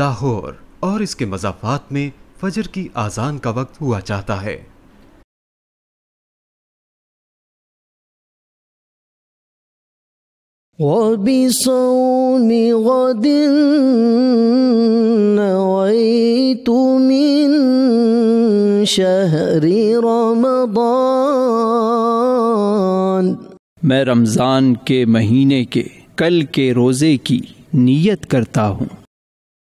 लाहौर और इसके मजाफात में फजर की आज़ान का वक्त हुआ चाहता है मैं रमज़ान के महीने के कल के रोज़े की नीयत करता हूँ